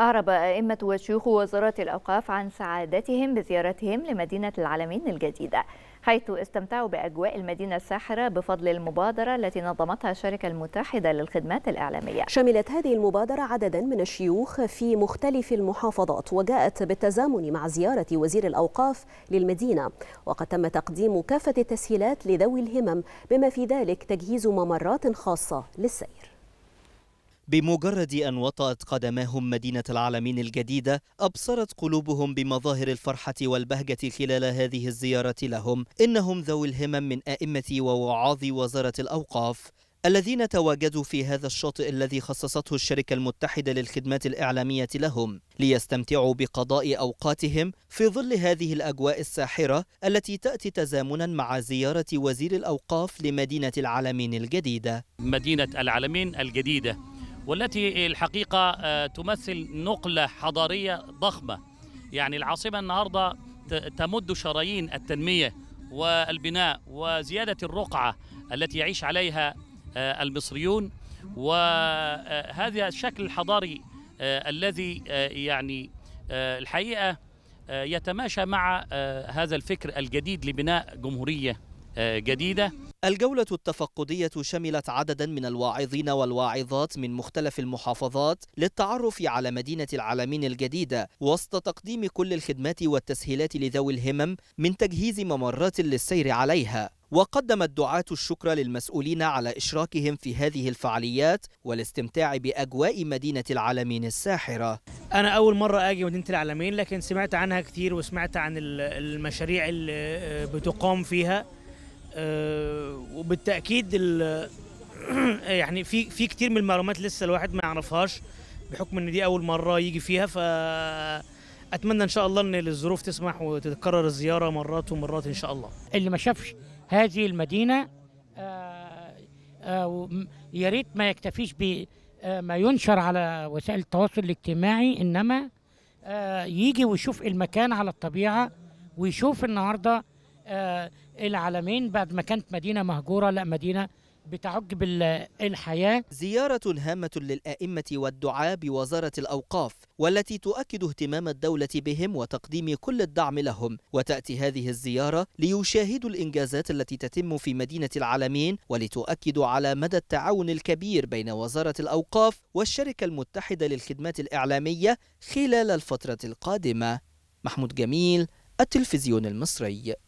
أعرب أئمة وشيوخ وزارة الأوقاف عن سعادتهم بزيارتهم لمدينة العالمين الجديدة حيث استمتعوا بأجواء المدينة الساحرة بفضل المبادرة التي نظمتها الشركة المتحدة للخدمات الإعلامية شملت هذه المبادرة عددا من الشيوخ في مختلف المحافظات وجاءت بالتزامن مع زيارة وزير الأوقاف للمدينة وقد تم تقديم كافة التسهيلات لذوي الهمم بما في ذلك تجهيز ممرات خاصة للسير بمجرد أن وطأت قدماهم مدينة العالمين الجديدة أبصرت قلوبهم بمظاهر الفرحة والبهجة خلال هذه الزيارة لهم إنهم ذوي الهمم من أئمة ووعاظ وزارة الأوقاف الذين تواجدوا في هذا الشاطئ الذي خصصته الشركة المتحدة للخدمات الإعلامية لهم ليستمتعوا بقضاء أوقاتهم في ظل هذه الأجواء الساحرة التي تأتي تزامنا مع زيارة وزير الأوقاف لمدينة العالمين الجديدة مدينة العالمين الجديدة والتي الحقيقة آه، تمثل نقلة حضارية ضخمة يعني العاصمة النهاردة تمد شرايين التنمية والبناء وزيادة الرقعة التي يعيش عليها آه، المصريون وهذا آه، الشكل الحضاري الذي يعني الحقيقة يتماشى مع هذا الفكر الجديد لبناء جمهورية جديدة الجولة التفقدية شملت عددا من الواعظين والواعظات من مختلف المحافظات للتعرف على مدينة العالمين الجديدة وسط تقديم كل الخدمات والتسهيلات لذوي الهمم من تجهيز ممرات للسير عليها وقدم الدعاة الشكر للمسؤولين على إشراكهم في هذه الفعاليات والاستمتاع بأجواء مدينة العالمين الساحرة أنا أول مرة أجي مدينة العالمين لكن سمعت عنها كثير وسمعت عن المشاريع اللي بتقام فيها آه، وبالتاكيد يعني في في كتير من المعلومات لسه الواحد ما يعرفهاش بحكم ان دي اول مره يجي فيها ف اتمنى ان شاء الله ان الظروف تسمح وتتكرر الزياره مرات ومرات ان شاء الله اللي ما شافش هذه المدينه آه، آه، يا ريت ما يكتفيش بما ينشر على وسائل التواصل الاجتماعي انما يجي ويشوف المكان على الطبيعه ويشوف النهارده آه، العالمين بعد ما كانت مدينة مهجورة لا مدينة بتعج بالحياة زيارة هامة للآئمة والدعاة بوزارة الأوقاف والتي تؤكد اهتمام الدولة بهم وتقديم كل الدعم لهم وتأتي هذه الزيارة ليشاهدوا الإنجازات التي تتم في مدينة العالمين ولتؤكد على مدى التعاون الكبير بين وزارة الأوقاف والشركة المتحدة للخدمات الإعلامية خلال الفترة القادمة محمود جميل التلفزيون المصري